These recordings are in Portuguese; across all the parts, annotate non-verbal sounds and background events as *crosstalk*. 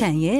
Quem é?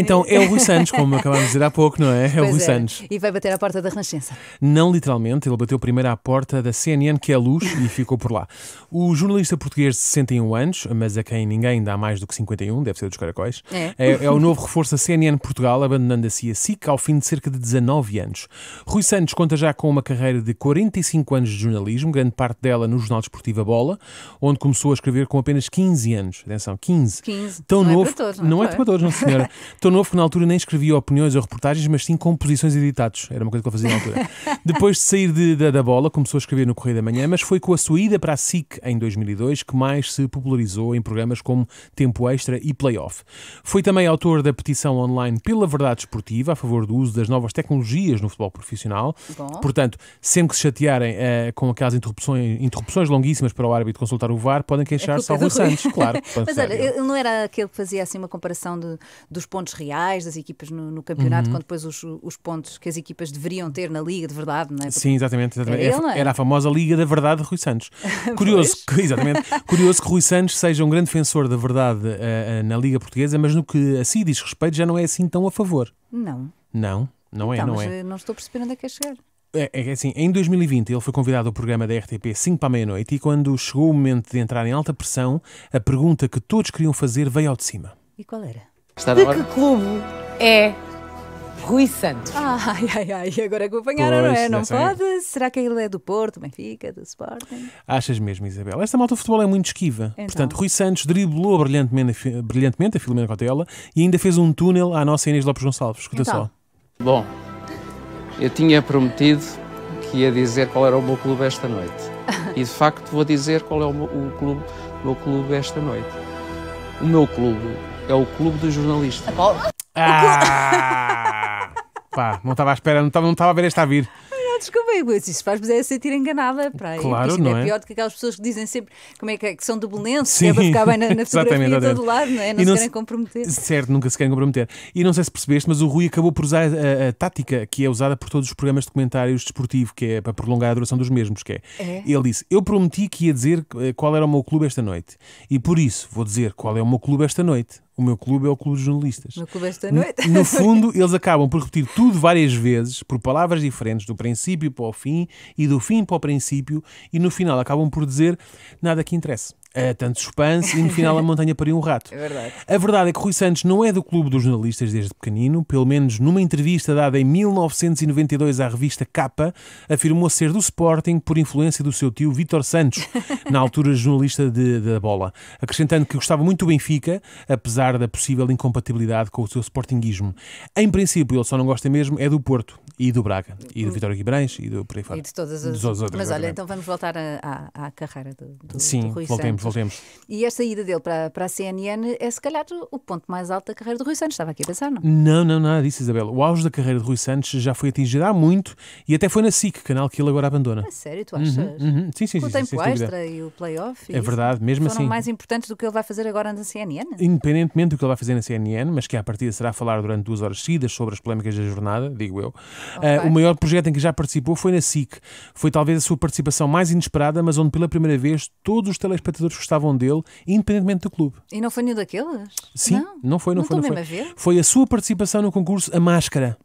Então é o Rui Santos, como acabámos de dizer há pouco, não é? É o Rui é. Santos. E vai bater à porta da Renascença. Não literalmente, ele bateu primeiro à porta da CNN, que é a Luz, e *laughs* ficou por lá. O jornalista português de 61 anos, mas a quem ninguém dá mais do que 51, deve ser dos caracóis, é, é, é o novo reforço da CNN Portugal, abandonando assim a Cia SIC ao fim de cerca de 19 anos. Rui Santos conta já com uma carreira de 45 anos de jornalismo, grande parte dela no jornal desportivo A Bola, onde começou a escrever com apenas 15 anos. Atenção, 15. 15. Tão não é novo, é para todos, não, é não é, é para todos todos, não senhora. *laughs* Tão novo que na altura nem escrevia opiniões ou reportagens, mas sim composições editados Era uma coisa que eu fazia na altura. *laughs* Depois de sair de, de, da bola, começou a escrever no Correio da Manhã, mas foi com a sua ida para a SIC em 2002 que mais se popularizou em programas como Tempo Extra e Playoff. Foi também autor da petição online pela verdade esportiva, a favor do uso das novas tecnologias no futebol profissional. Bom. Portanto, sempre que se chatearem eh, com aquelas interrupções, interrupções longuíssimas para o árbitro consultar o VAR, podem queixar-se é ao Rui Santos, claro. *laughs* Mas olha, ele não era aquele que fazia assim uma comparação de de, dos pontos reais das equipas no, no campeonato, uhum. depois os, os, pontos que as equipas deveriam ter na Liga de Verdade, não é? Porque Sim, exatamente. exatamente. Era, é ele, é? era, a famosa Liga da Verdade de Rui Santos. *laughs* curioso, que, *laughs* exatamente, curioso que Rui Santos seja um grande defensor da verdade uh, uh, na Liga Portuguesa, mas no que a si diz respeito já não é assim tão a favor. Não. Não, não é, então, não é. Eh, não estou percebendo onde é que é chegar. É, é assim, em 2020 ele foi convidado ao programa da RTP 5 para a meia-noite e quando chegou o momento de entrar em alta pressão, a pergunta que todos queriam fazer veio ao de cima. E qual era? Está na hora. De que clube é Rui Santos? Ai, ai, ai, agora que apanharam, não é? Não pode? Será que ele é do Porto, Benfica, do Sporting? Achas mesmo, Isabel? Esta malta do futebol é muito esquiva. Então. Portanto, Rui Santos driblou brilhantemente, brilhantemente a Filomena Cautela e ainda fez um túnel à nossa Inês Lopes Gonçalves. Escuta então. só. Bom, eu tinha prometido que ia dizer qual era o meu clube esta noite. E de facto vou dizer qual é o meu, o clube, o meu clube esta noite. O meu clube é o Clube dos Jornalistas. Ah! Pá, não estava à espera, não estava, não a ver esta a vir. Desculpa isso faz-me é sentir enganada. Pá. Claro, é não é? é pior do que aquelas pessoas que dizem sempre como é que, é, que são dublinenses, Sim. que é para ficar bem na, na fotografia de todo lado, não é? Não, se querem comprometer. Certo, nunca se querem comprometer. E não sei se percebeste, mas o Rui acabou por usar a, a, a tática que é usada por todos os programas de comentários desportivos, que é para prolongar a duração dos mesmos, que é. é. Ele disse: Eu prometi que ia dizer eh, qual era o meu clube esta noite. E por isso vou dizer qual é o meu clube esta noite. O meu clube é o clube dos jornalistas. No clube esta noite. No, no *laughs* fundo, eles acabam por repetir tudo várias vezes, por palavras diferentes, do princípio para ao fim e do fim para o princípio e no final acabam por dizer nada que interesse. É tanto suspense e no final a *laughs* montanha pariu um rato. É verdade. A verdade é que Rui Santos não é do clube dos jornalistas desde pequenino. Pelo menos numa entrevista dada em 1992 à revista Capa, afirmou ser do Sporting por influência do seu tio Vítor Santos, *laughs* na altura jornalista da bola, acrescentando que gostava muito do Benfica, apesar da possível incompatibilidade com o seu sportinguismo. Em princípio, ele só não gosta mesmo é do Porto e do Braga, e do Vitória Guimarães, e do por aí fora. E de todas as outras. Mas olha, então vamos voltar à, à, carreira do, do, Sim, do Rui voltemos, Santos. voltemos. E esta ida dele para, para a CNN é se calhar o ponto mais alto da carreira do Rui Santos. Estava aqui a pensar, não? Não, não, nada disso, Isabel O auge da carreira de Rui Santos já foi atingido há muito e até foi na SIC, canal que ele agora abandona. A sério, tu achas? Uhum, uhum. Sim, sim, sim. O tempo sim, extra e o playoff. É verdade, mesmo foram assim. mais importantes do que ele vai fazer agora na CNN? Independentemente do que ele vai fazer na CNN, mas que à partida será falar durante duas horas seguidas sobre as polémicas da jornada, digo eu. Eh, okay. Uh, o maior projeto em que já participou foi na SIC. Foi talvez a sua participação mais inesperada, mas onde pela primeira vez todos os telespectadores gostavam dele, independentemente do clube. E não foi nenhum daqueles? Sim, não, não foi, não, não foi. Não foi. A foi a sua participação no concurso A Máscara.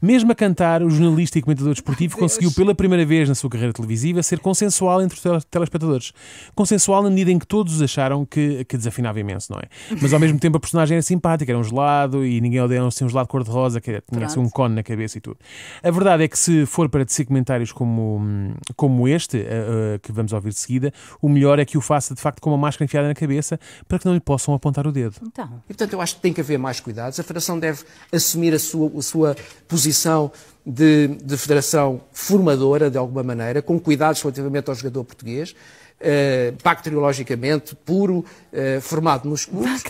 Mesmo a cantar, o jornalista e comentador desportivo conseguiu pela primeira vez na sua carreira televisiva ser consensual entre os telespectadores. Consensual na medida em que todos acharam que, que desafinava imenso, não é? Mas ao mesmo tempo a personagem era simpática, era um gelado e ninguém odeia não ser um gelado cor-de-rosa, que tinha assim um cone na cabeça e tudo. A verdade é que se for para tecer comentários como, como este, uh, uh, que vamos ouvir de seguida, o melhor é que o faça de facto com uma máscara enfiada na cabeça para que não lhe possam apontar o dedo. Então. E portanto eu acho que tem que haver mais cuidados. A Federação deve assumir a sua, a sua posição posição de, de, federação formadora, de alguma maneira, com cuidados relativamente ao jogador português, eh, bacteriologicamente puro, eh, formado nos clubes.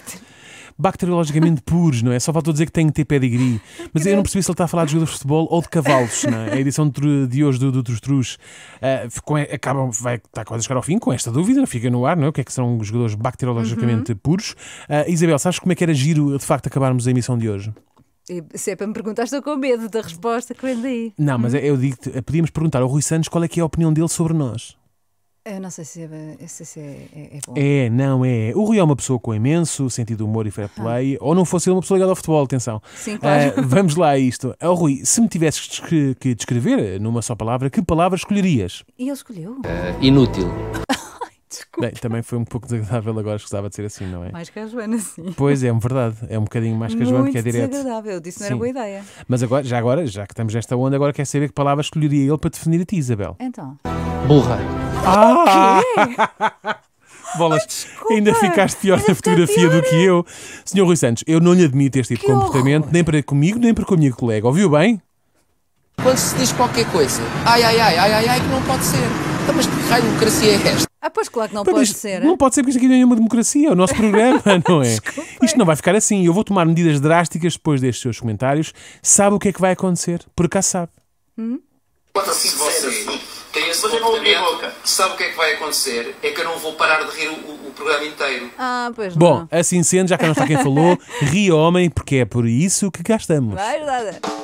Bacteriologicamente puros, não é? Só faltou dizer que tem que ter pedigree. Mas eu não percebi se ele está a falar de jogadores de futebol ou de cavalos, não é? A edição de hoje do, do Trustruz uh, vai, estar quase a chegar ao fim com esta dúvida, fica no ar, não é? O que é que são jogadores bacteriologicamente uhum. puros? Uh, Isabel, sabes como é que era giro de facto acabarmos a emissão de hoje? Se é para me perguntar, estou com medo da resposta que vem daí. Não, mas hum. eu digo-te, podíamos perguntar ao Rui Santos qual é que é a opinião dele sobre nós. Eu não sei se, é, se é, é, é, bom. É, não é. O Rui é uma pessoa com imenso sentido de humor e fair ah. play, ah. ou não fosse ele uma pessoa ligada ao futebol, atenção. Sim, claro. Uh, vamos lá a isto. Oh, Rui, se me tivesses que descrever numa só palavra, que palavra escolherias? E ele escolheu? Uh, inútil. *laughs* Desculpa. Bem, também foi um pouco desagradável agora, escusava de ser assim, não é? Mais que a Joana, sim. Pois é, é, verdade. É um bocadinho mais que a Joana, que é direto. desagradável, eu disse não era boa ideia. Mas agora, já agora, já que estamos nesta onda, agora quer saber que palavra escolheria ele para definir a ti, Isabel. Então. Burra. Ah! Bolas, Ai, ainda ficaste pior ainda na fotografia pior. do que eu. Senhor Rui Santos, eu não lhe admito este tipo que de comportamento, horror. nem para comigo, nem para com a minha colega. Ouviu bem? Quando se diz qualquer coisa, ai, ai, ai, ai, ai, ai, que não pode ser. Então, mas que raio de democracia é esta? Ah, pois claro que não então, pode ser. Não é? pode ser porque isto aqui não é uma democracia, é o nosso programa, *laughs* não é? Isto não vai ficar assim. Eu vou tomar medidas drásticas depois destes seus comentários. Sabe o que é que vai acontecer? Por acaso sabe. Hum? Se vocês têm esse comportamento, sabe o que é que vai acontecer? É que eu não vou parar de rir o, o programa inteiro. Ah, pois Bom, assim sendo, já que não está quem falou, ri homem, porque é por isso que gastamos. Vai, verdade.